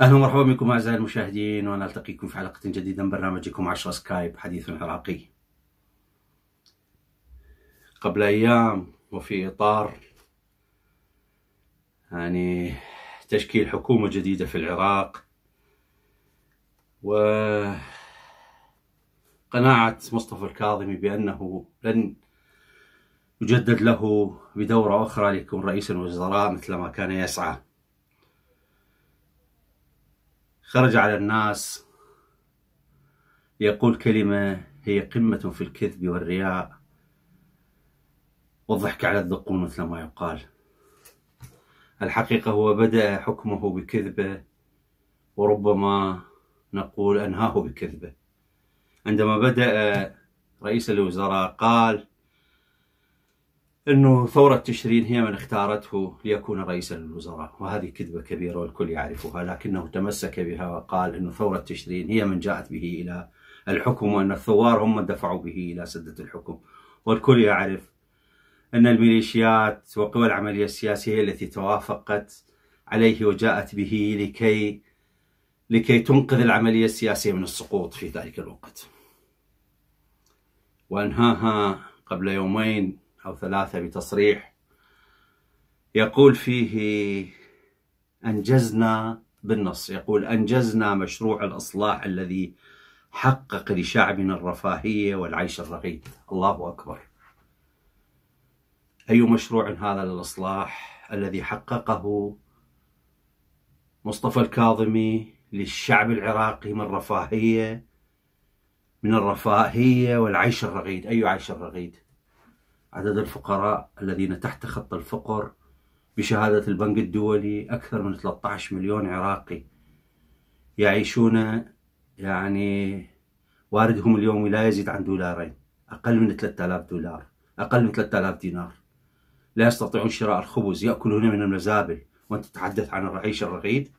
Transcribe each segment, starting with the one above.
اهلا ومرحبا بكم اعزائي المشاهدين ونلتقيكم في حلقه جديده من برنامجكم 10 سكايب حديث عراقي. قبل ايام وفي اطار يعني تشكيل حكومة جديدة في العراق و قناعة مصطفى الكاظمي بأنه لن يجدد له بدورة أخرى ليكون رئيس الوزراء مثل ما كان يسعى خرج على الناس يقول كلمة هي قمة في الكذب والرياء والضحك على الذقون مثل ما يقال الحقيقة هو بدأ حكمه بكذبة وربما نقول أنهاه بكذبة عندما بدأ رئيس الوزراء قال أنه ثورة تشرين هي من اختارته ليكون رئيسا للوزراء وهذه كذبة كبيرة والكل يعرفها لكنه تمسك بها وقال أنه ثورة تشرين هي من جاءت به إلى الحكم وأن الثوار هم من دفعوا به إلى سدة الحكم والكل يعرف أن الميليشيات وقوى العملية السياسية التي توافقت عليه وجاءت به لكي لكي تنقذ العملية السياسية من السقوط في ذلك الوقت وأنهاها قبل يومين أو ثلاثة بتصريح يقول فيه أنجزنا بالنص يقول أنجزنا مشروع الإصلاح الذي حقق لشعبنا الرفاهية والعيش الرغيد الله أكبر أي مشروع هذا للإصلاح الذي حققه مصطفى الكاظمي للشعب العراقي من رفاهية من الرفاهية والعيش الرغيد أي عيش الرغيد عدد الفقراء الذين تحت خط الفقر بشهادة البنك الدولي أكثر من 13 مليون عراقي يعيشون يعني واردهم اليومي لا يزيد عن دولارين أقل من 3000 دولار أقل من 3000 دينار لا يستطيعون شراء الخبز يأكلون من المزابل وأنت تتحدث عن العيش الرغيد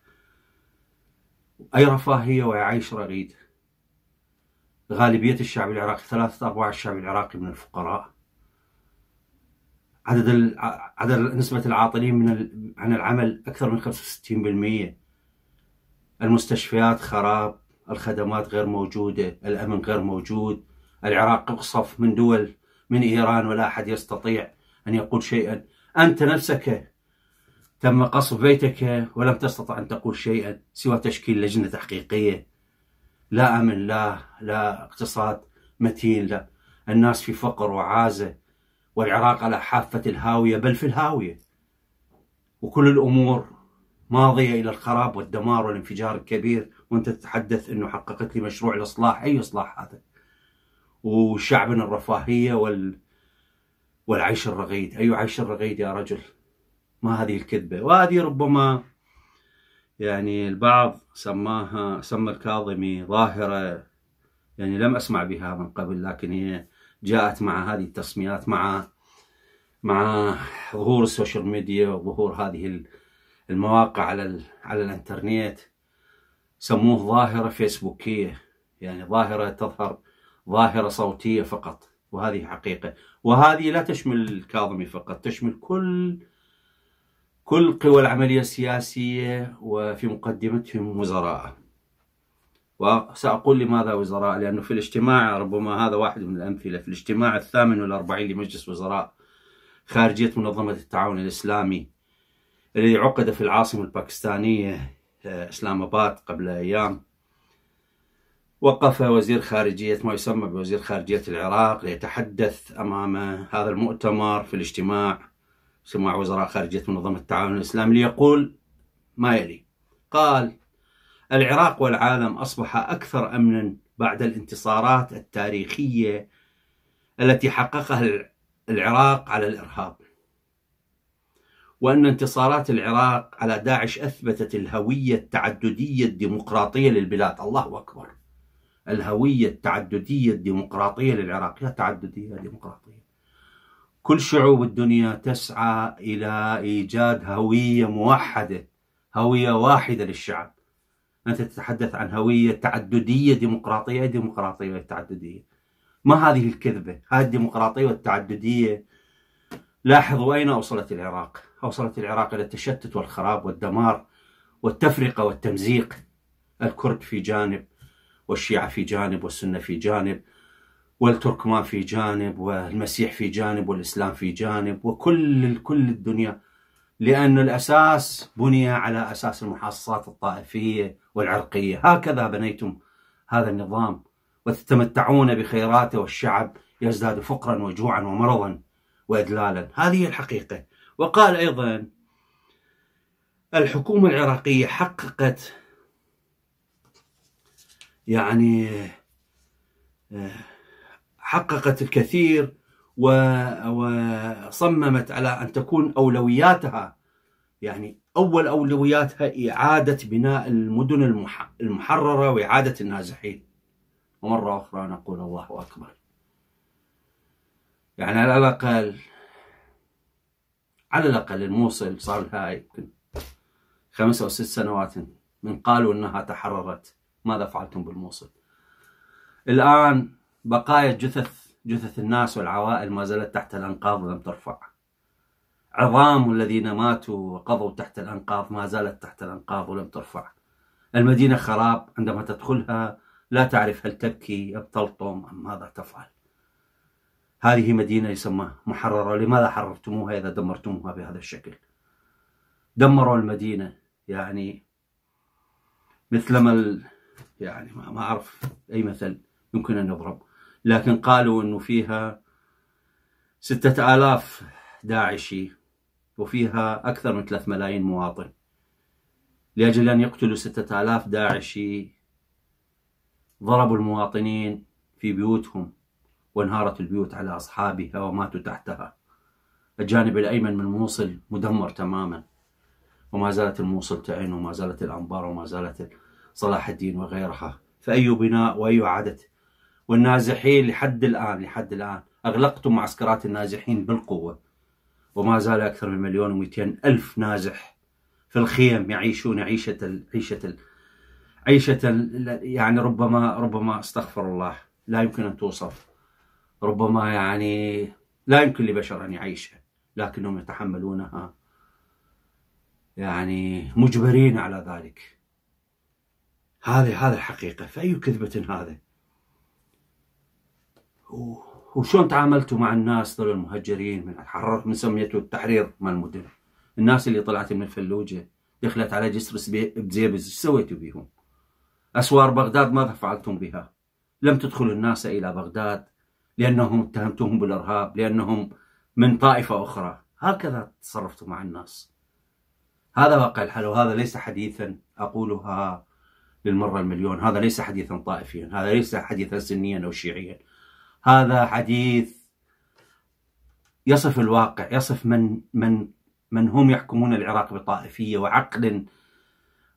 أي رفاهية ويعيش رغيد غالبية الشعب العراقي ثلاثة أرباع الشعب العراقي من الفقراء عدد عدد نسبة العاطلين من عن العمل أكثر من 65% المستشفيات خراب الخدمات غير موجودة الأمن غير موجود العراق يقصف من دول من إيران ولا أحد يستطيع أن يقول شيئا أنت نفسك تم قصف بيتك ولم تستطع أن تقول شيئا سوى تشكيل لجنة تحقيقية لا أمن لا لا اقتصاد متين لا الناس في فقر وعازة والعراق على حافة الهاوية بل في الهاوية وكل الأمور ماضية إلى الخراب والدمار والانفجار الكبير وأنت تتحدث أنه حققت لي مشروع الإصلاح أي إصلاح هذا وشعبنا الرفاهية وال والعيش الرغيد أي أيوة، عيش الرغيد يا رجل ما هذه الكذبة وهذه ربما يعني البعض سماها سمى الكاظمي ظاهرة يعني لم أسمع بها من قبل لكن هي جاءت مع هذه التسميات مع مع ظهور السوشيال ميديا وظهور هذه المواقع على على الانترنت سموه ظاهرة فيسبوكية يعني ظاهرة تظهر ظاهرة صوتية فقط وهذه حقيقة وهذه لا تشمل الكاظمي فقط تشمل كل كل قوى العملية السياسية وفي مقدمتهم وزراء وسأقول لماذا وزراء لأنه في الاجتماع ربما هذا واحد من الأمثلة في الاجتماع الثامن والأربعين لمجلس وزراء خارجية منظمة التعاون الإسلامي الذي عقد في العاصمة الباكستانية آه، إسلام أباد قبل أيام وقف وزير خارجية ما يسمى بوزير خارجية العراق ليتحدث أمام هذا المؤتمر في الاجتماع اجتماع وزراء خارجية منظمة التعاون الإسلامي ليقول ما يلي قال العراق والعالم أصبح أكثر أمنا بعد الانتصارات التاريخية التي حققها العراق على الإرهاب وأن انتصارات العراق على داعش أثبتت الهوية التعددية الديمقراطية للبلاد الله أكبر الهوية التعددية الديمقراطية للعراقية تعددية ديمقراطية كل شعوب الدنيا تسعى إلى إيجاد هوية موحدة هوية واحدة للشعب أنت تتحدث عن هوية تعددية ديمقراطية ديمقراطية تعددية ما هذه الكذبة هذه الديمقراطية والتعددية لاحظوا أين أوصلت العراق أوصلت العراق إلى التشتت والخراب والدمار والتفرقة والتمزيق الكرد في جانب والشيعة في جانب والسنة في جانب والتركمان في جانب والمسيح في جانب والإسلام في جانب وكل كل الدنيا لأن الأساس بني على أساس المحاصصات الطائفية والعرقية هكذا بنيتم هذا النظام وتتمتعون بخيراته والشعب يزداد فقرا وجوعا ومرضا وإدلالا هذه الحقيقة وقال أيضا الحكومة العراقية حققت يعني آه، حققت الكثير وصممت على أن تكون أولوياتها يعني أول أولوياتها إعادة بناء المدن المحررة وإعادة النازحين ومرة أخرى نقول الله أكبر يعني على الأقل على الأقل الموصل صار لها يمكن خمس أو ست سنوات من قالوا أنها تحررت ماذا فعلتم بالموصل الآن بقايا جثث جثث الناس والعوائل ما زالت تحت الأنقاض ولم ترفع عظام الذين ماتوا وقضوا تحت الأنقاض ما زالت تحت الأنقاض ولم ترفع المدينة خراب عندما تدخلها لا تعرف هل تبكي أم تلطم أم ماذا تفعل هذه مدينة يسمى محررة لماذا حررتموها إذا دمرتموها بهذا الشكل دمروا المدينة يعني مثلما يعني ما, ما أعرف أي مثل يمكن أن يضرب لكن قالوا أنه فيها ستة آلاف داعشي وفيها أكثر من ثلاث ملايين مواطن لأجل أن يقتلوا ستة آلاف داعشي ضربوا المواطنين في بيوتهم وانهارت البيوت على أصحابها وماتوا تحتها الجانب الأيمن من موصل مدمر تماما وما زالت الموصل تعين وما زالت الأنبار وما زالت صلاح الدين وغيرها فأي بناء وأي عادة والنازحين لحد الآن لحد الآن أغلقتم معسكرات النازحين بالقوة وما زال أكثر من مليون ومئتين ألف نازح في الخيم يعيشون عيشة الـ عيشة الـ عيشة الـ يعني ربما ربما استغفر الله لا يمكن أن توصف ربما يعني لا يمكن لبشر أن يعيشها لكنهم يتحملونها يعني مجبرين على ذلك هذه هذه الحقيقة فأي كذبة هذا وشون تعاملتوا مع الناس ذول المهجرين من الحرر من سميته التحرير مال المدن الناس اللي طلعت من الفلوجة دخلت على جسر بزيبز ايش سويتوا بيهم أسوار بغداد ماذا فعلتم بها لم تدخلوا الناس إلى بغداد لأنهم اتهمتوهم بالإرهاب لأنهم من طائفة أخرى هكذا تصرفتوا مع الناس هذا واقع الحال وهذا ليس حديثا أقولها للمرة المليون هذا ليس حديثا طائفيا هذا ليس حديثا سنيا أو شيعيا هذا حديث يصف الواقع يصف من من من هم يحكمون العراق بطائفية وعقل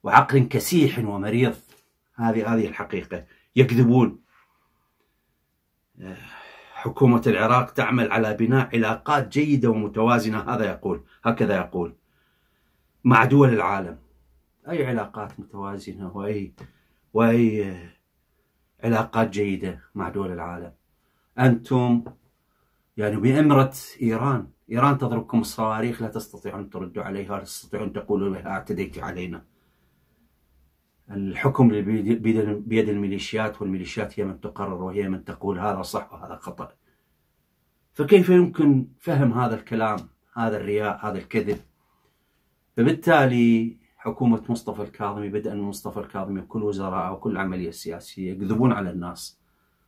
وعقل كسيح ومريض هذه هذه الحقيقة يكذبون حكومة العراق تعمل على بناء علاقات جيدة ومتوازنة هذا يقول هكذا يقول مع دول العالم اي علاقات متوازنه واي واي آه، علاقات جيده مع دول العالم انتم يعني بامره ايران ايران تضربكم الصواريخ لا تستطيعون تردوا عليها لا تستطيعون تقولوا لها اعتديت علينا الحكم بيد الميليشيات والميليشيات هي من تقرر وهي من تقول هذا صح وهذا خطأ فكيف يمكن فهم هذا الكلام هذا الرياء هذا الكذب فبالتالي حكومة مصطفى الكاظمي بدءا من مصطفى الكاظمي وكل وزراءه وكل العملية السياسية يكذبون على الناس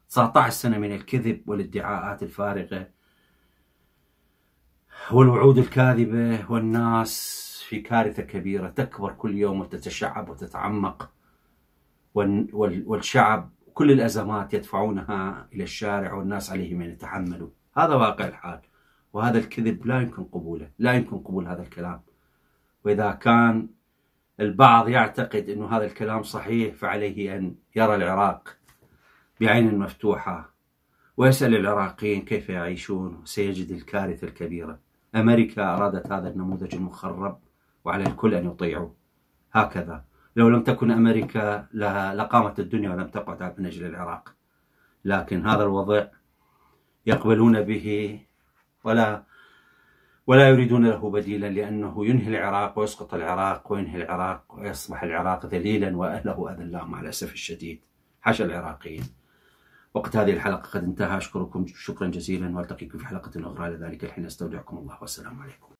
19 سنة من الكذب والادعاءات الفارغة والوعود الكاذبة والناس في كارثة كبيرة تكبر كل يوم وتتشعب وتتعمق والشعب كل الأزمات يدفعونها إلى الشارع والناس عليهم أن يتحملوا هذا واقع الحال وهذا الكذب لا يمكن قبوله لا يمكن قبول هذا الكلام وإذا كان البعض يعتقد أن هذا الكلام صحيح فعليه أن يرى العراق بعين مفتوحة ويسأل العراقيين كيف يعيشون وسيجد الكارثة الكبيرة أمريكا أرادت هذا النموذج المخرب وعلى الكل أن يطيعوا هكذا لو لم تكن أمريكا لها لقامت الدنيا ولم تقعد من أجل العراق لكن هذا الوضع يقبلون به ولا ولا يريدون له بديلا لأنه ينهي العراق ويسقط العراق وينهي العراق ويصبح العراق ذليلا وأهله اذلهم مع الأسف الشديد حاشا العراقيين وقت هذه الحلقة قد انتهى أشكركم شكرا جزيلا والتقيكم في حلقة أخرى لذلك الحين أستودعكم الله والسلام عليكم